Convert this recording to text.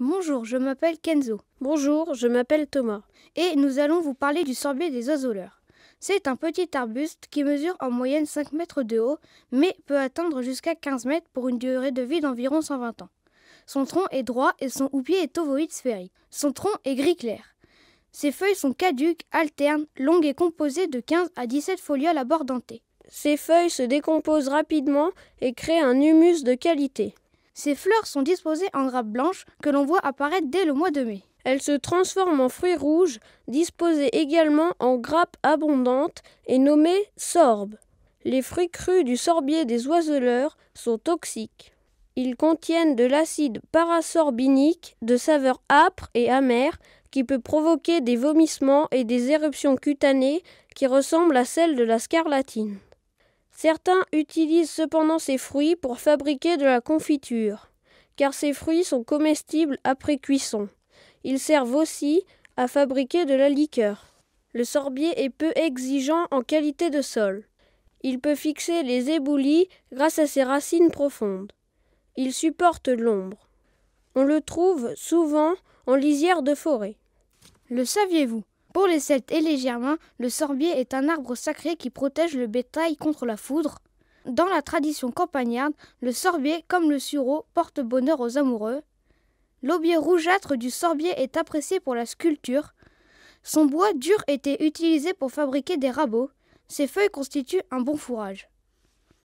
Bonjour, je m'appelle Kenzo. Bonjour, je m'appelle Thomas. Et nous allons vous parler du sorbet des oiseleurs. C'est un petit arbuste qui mesure en moyenne 5 mètres de haut, mais peut atteindre jusqu'à 15 mètres pour une durée de vie d'environ 120 ans. Son tronc est droit et son houppier est ovoïde sphérique. Son tronc est gris clair. Ses feuilles sont caduques, alternes, longues et composées de 15 à 17 folioles à bord denté. Ses feuilles se décomposent rapidement et créent un humus de qualité. Ces fleurs sont disposées en grappes blanches que l'on voit apparaître dès le mois de mai. Elles se transforment en fruits rouges, disposés également en grappes abondantes et nommées sorbes. Les fruits crus du sorbier des oiseleurs sont toxiques. Ils contiennent de l'acide parasorbinique de saveur âpre et amère qui peut provoquer des vomissements et des éruptions cutanées qui ressemblent à celles de la scarlatine. Certains utilisent cependant ces fruits pour fabriquer de la confiture, car ces fruits sont comestibles après cuisson. Ils servent aussi à fabriquer de la liqueur. Le sorbier est peu exigeant en qualité de sol. Il peut fixer les éboulis grâce à ses racines profondes. Il supporte l'ombre. On le trouve souvent en lisière de forêt. Le saviez-vous pour les Celtes et les Germains, le sorbier est un arbre sacré qui protège le bétail contre la foudre. Dans la tradition campagnarde, le sorbier, comme le sureau, porte bonheur aux amoureux. L'aubier rougeâtre du sorbier est apprécié pour la sculpture. Son bois dur était utilisé pour fabriquer des rabots. Ses feuilles constituent un bon fourrage.